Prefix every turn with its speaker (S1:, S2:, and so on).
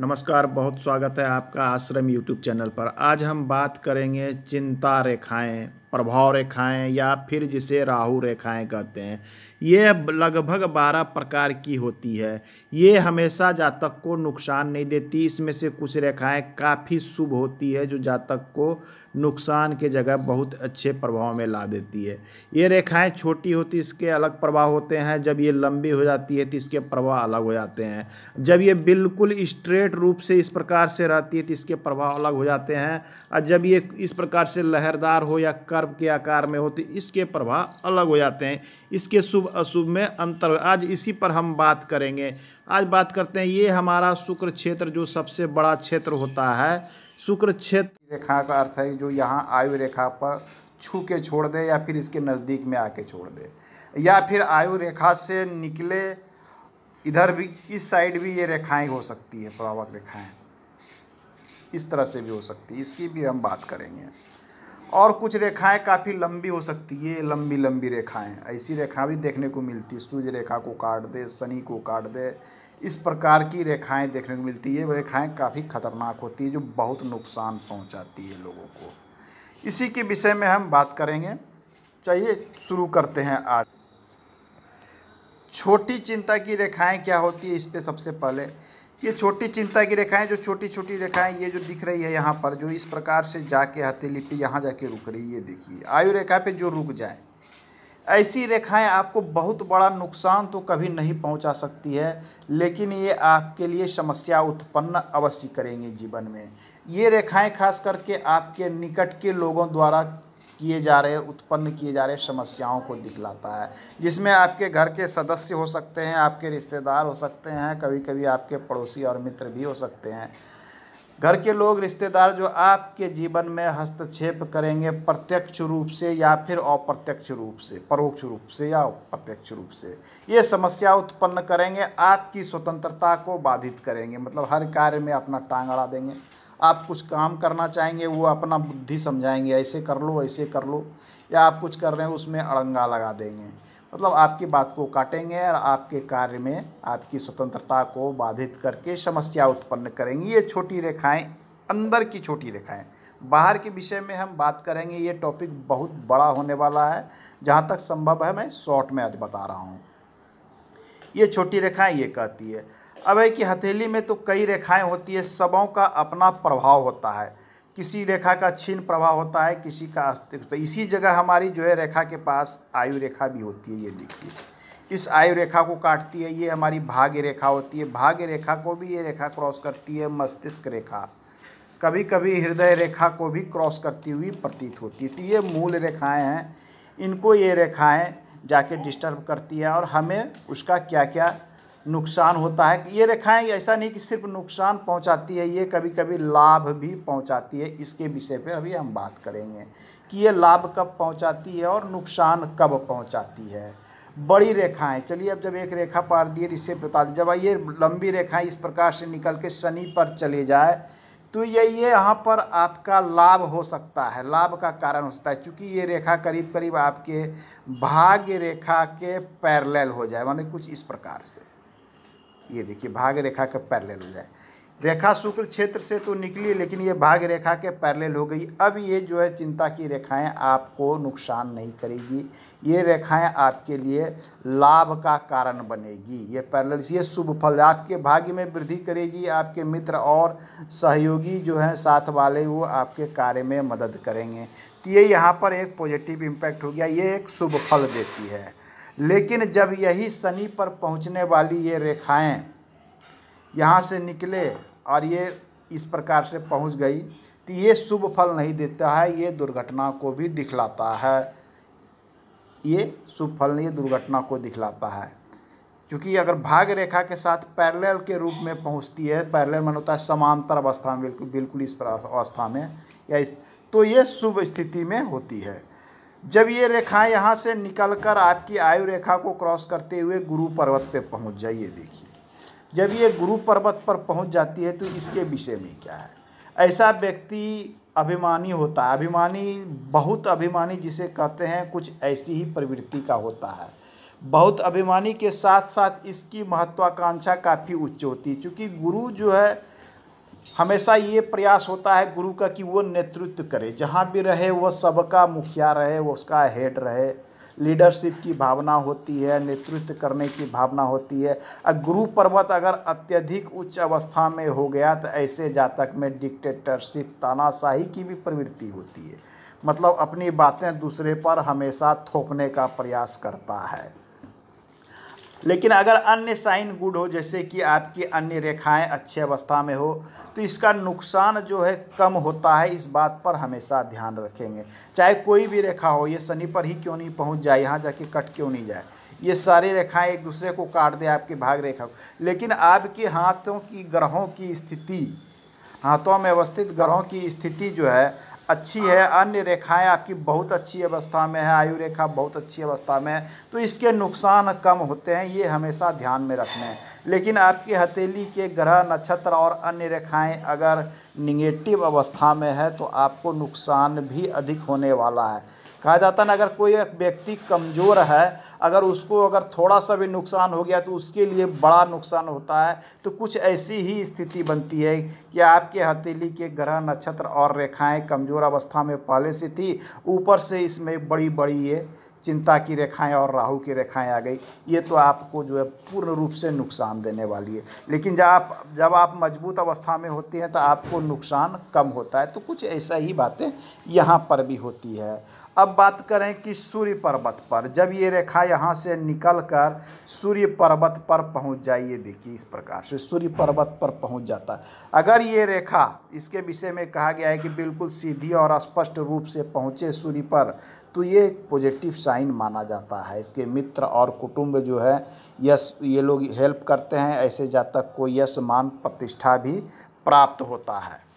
S1: नमस्कार बहुत स्वागत है आपका आश्रम यूट्यूब चैनल पर आज हम बात करेंगे चिंता रेखाएं प्रभाव रेखाएं या फिर जिसे राहु रेखाएं कहते हैं ये लगभग बारह प्रकार की होती है ये हमेशा जातक को नुकसान नहीं देती इसमें से कुछ रेखाएं काफ़ी शुभ होती है जो जातक को नुकसान के जगह बहुत अच्छे प्रभाव में ला देती है ये रेखाएं छोटी होती इसके अलग प्रभाव होते हैं जब ये लंबी हो जाती है तो इसके प्रभाव अलग हो जाते हैं जब ये बिल्कुल स्ट्रेट रूप से इस प्रकार से रहती है तो इसके प्रभाव अलग हो जाते हैं और जब ये इस प्रकार से लहरदार हो या सर्प के आकार में होती इसके प्रभाव अलग हो जाते हैं इसके शुभ अशुभ में अंतर आज इसी पर हम बात करेंगे आज बात करते हैं ये हमारा शुक्र क्षेत्र जो सबसे बड़ा क्षेत्र होता है शुक्र क्षेत्र रेखा का अर्थ है जो यहाँ आयु रेखा पर छू के छोड़ दे या फिर इसके नज़दीक में आके छोड़ दे या फिर आयु रेखा से निकले इधर भी इस साइड भी ये रेखाएं हो सकती है प्रभावक रेखाएं इस तरह से भी हो सकती है इसकी भी हम बात करेंगे और कुछ रेखाएं काफ़ी लंबी हो सकती है लंबी लंबी रेखाएं ऐसी रेखा भी देखने को मिलती है सूर्य रेखा को काट दे शनि को काट दे इस प्रकार की रेखाएं देखने को मिलती है रेखाएं काफ़ी खतरनाक होती है जो बहुत नुकसान पहुंचाती है लोगों को इसी के विषय में हम बात करेंगे चाहिए शुरू करते हैं आज छोटी चिंता की रेखाएँ क्या होती है इस पर सबसे पहले ये छोटी चिंता की रेखाएं जो छोटी छोटी रेखाएं ये जो दिख रही है यहाँ पर जो इस प्रकार से जाके हथी लिट्टी यहाँ जाके रुक रही है ये देखिए आयु रेखा पे जो रुक जाए ऐसी रेखाएं आपको बहुत बड़ा नुकसान तो कभी नहीं पहुंचा सकती है लेकिन ये आपके लिए समस्या उत्पन्न अवश्य करेंगे जीवन में ये रेखाएं खास करके आपके निकट के लोगों द्वारा किए जा रहे उत्पन्न किए जा रहे समस्याओं को दिखलाता है जिसमें आपके घर के सदस्य हो सकते हैं आपके रिश्तेदार हो सकते हैं कभी कभी आपके पड़ोसी और मित्र भी हो सकते हैं घर के लोग रिश्तेदार जो आपके जीवन में हस्तक्षेप करेंगे प्रत्यक्ष रूप से या फिर अप्रत्यक्ष रूप से परोक्ष रूप से या अप्रत्यक्ष रूप से ये समस्या उत्पन्न करेंगे आपकी स्वतंत्रता को बाधित करेंगे मतलब हर कार्य में अपना टांग अड़ा देंगे आप कुछ काम करना चाहेंगे वो अपना बुद्धि समझाएंगे ऐसे कर लो ऐसे कर लो या आप कुछ कर रहे हैं उसमें अड़ंगा लगा देंगे मतलब आपकी बात को काटेंगे और आपके कार्य में आपकी स्वतंत्रता को बाधित करके समस्या उत्पन्न करेंगी ये छोटी रेखाएं अंदर की छोटी रेखाएं बाहर के विषय में हम बात करेंगे ये टॉपिक बहुत बड़ा होने वाला है जहाँ तक संभव है मैं शॉर्ट में आज बता रहा हूँ ये छोटी रेखाएँ ये कहती है अब है कि हथेली में तो कई रेखाएं होती है सबों का अपना प्रभाव होता है किसी रेखा का छीन प्रभाव होता है किसी का अस्तित्व तो इसी जगह हमारी जो है रेखा के पास आयु रेखा भी होती है ये देखिए इस आयु रेखा को काटती है ये हमारी भाग्य रेखा होती है भाग्य रेखा को भी ये रेखा क्रॉस करती है मस्तिष्क रेखा कभी कभी हृदय रेखा को भी क्रॉस करती हुई प्रतीत होती है तो ये मूल रेखाएँ हैं इनको ये रेखाएँ जाके डिस्टर्ब करती है और हमें उसका क्या क्या नुकसान होता है ये रेखाएं ऐसा नहीं कि सिर्फ नुकसान पहुंचाती है ये कभी कभी लाभ भी पहुंचाती है इसके विषय पर अभी हम बात करेंगे कि ये लाभ कब पहुंचाती है और नुकसान कब पहुंचाती है बड़ी रेखाएं चलिए अब जब एक रेखा पार दिए इसे तो इससे बता दें जब ये लंबी रेखाएं इस प्रकार से निकल के शनि पर चले जाए तो ये ये यहाँ पर आपका लाभ हो सकता है लाभ का कारण हो सकता है क्योंकि ये रेखा करीब करीब आपके भाग्य रेखा के पैरल हो जाए मानी कुछ इस प्रकार से ये देखिए भाग रेखा के पैरेलल हो जाए रेखा शुक्ल क्षेत्र से तो निकली लेकिन ये भाग रेखा के पैरेलल हो गई अब ये जो है चिंता की रेखाएं आपको नुकसान नहीं करेगी ये रेखाएं आपके लिए लाभ का कारण बनेगी ये पैरेलल ये शुभ फल आपके भाग्य में वृद्धि करेगी आपके मित्र और सहयोगी जो हैं साथ वाले वो आपके कार्य में मदद करेंगे तो ये यहाँ पर एक पॉजिटिव इम्पैक्ट हो गया ये एक शुभ फल देती है लेकिन जब यही शनि पर पहुंचने वाली ये रेखाएं यहाँ से निकले और ये इस प्रकार से पहुंच गई तो ये शुभ फल नहीं देता है ये दुर्घटना को भी दिखलाता है ये शुभ फल ये दुर्घटना को दिखलाता है क्योंकि अगर भाग रेखा के साथ पैरेलल के रूप में पहुंचती है पैरेलल मन होता है समांतर अवस्था में बिल्कुल बिल्कुल इस अवस्था में या इस तो ये शुभ स्थिति में होती है जब ये रेखाएं यहाँ से निकलकर आपकी आयु रेखा को क्रॉस करते हुए गुरु पर्वत पे पहुँच जाइए देखिए जब ये गुरु पर्वत पर पहुँच जाती है तो इसके विषय में क्या है ऐसा व्यक्ति अभिमानी होता है अभिमानी बहुत अभिमानी जिसे कहते हैं कुछ ऐसी ही प्रवृत्ति का होता है बहुत अभिमानी के साथ साथ इसकी महत्वाकांक्षा काफ़ी उच्च होती है चूँकि गुरु जो है हमेशा ये प्रयास होता है गुरु का कि वो नेतृत्व करे जहाँ भी रहे वह सबका मुखिया रहे वो उसका हेड रहे लीडरशिप की भावना होती है नेतृत्व करने की भावना होती है और गुरु पर्वत अगर अत्यधिक उच्च अवस्था में हो गया तो ऐसे जातक में डिक्टेटरशिप तानाशाही की भी प्रवृत्ति होती है मतलब अपनी बातें दूसरे पर हमेशा थोपने का प्रयास करता है लेकिन अगर अन्य साइन गुड हो जैसे कि आपकी अन्य रेखाएं अच्छी अवस्था में हो तो इसका नुकसान जो है कम होता है इस बात पर हमेशा ध्यान रखेंगे चाहे कोई भी रेखा हो ये शनि पर ही क्यों नहीं पहुंच जाए यहाँ जाके कट क्यों नहीं जाए ये सारी रेखाएं एक दूसरे को काट दे आपकी भाग रेखा को लेकिन आपके हाथों की ग्रहों की स्थिति हाथों में अवस्थित ग्रहों की स्थिति जो है अच्छी है अन्य रेखाएं आपकी बहुत अच्छी अवस्था में है आयु रेखा बहुत अच्छी अवस्था में है तो इसके नुकसान कम होते हैं ये हमेशा ध्यान में रखना है लेकिन आपकी हथेली के ग्रह नक्षत्र और अन्य रेखाएं अगर निगेटिव अवस्था में है तो आपको नुकसान भी अधिक होने वाला है कहा जाता है ना अगर कोई एक व्यक्ति कमज़ोर है अगर उसको अगर थोड़ा सा भी नुकसान हो गया तो उसके लिए बड़ा नुकसान होता है तो कुछ ऐसी ही स्थिति बनती है कि आपके हथेली के ग्रह नक्षत्र और रेखाएं कमज़ोर अवस्था में पहले से थी ऊपर से इसमें बड़ी बड़ी ये चिंता की रेखाएं और राहु की रेखाएं आ गई ये तो आपको जो है पूर्ण रूप से नुकसान देने वाली है लेकिन जब आप जब आप मजबूत अवस्था में होती हैं तो आपको नुकसान कम होता है तो कुछ ऐसा ही बातें यहाँ पर भी होती है अब बात करें कि सूर्य पर्वत पर जब ये रेखा यहाँ से निकल कर सूर्य पर्वत पर पहुँच जाइए देखिए इस प्रकार से सूर्य पर्वत पर पहुँच जाता है अगर ये रेखा इसके विषय में कहा गया है कि बिल्कुल सीधी और स्पष्ट रूप से पहुँचे सूर्य पर तो ये पॉजिटिव साइन माना जाता है इसके मित्र और कुटुंब जो है यश ये लोग हेल्प करते हैं ऐसे जातक को यश मान प्रतिष्ठा भी प्राप्त होता है